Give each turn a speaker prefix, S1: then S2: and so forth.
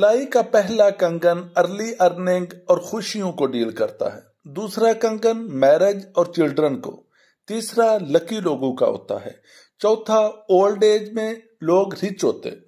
S1: लाई का पहला कंगन अर्ली अर्निंग और खुशियों को डील करता है दूसरा कंगन मैरिज और चिल्ड्रन को तीसरा लकी लोगों का होता है चौथा ओल्ड एज में लोग रिच होते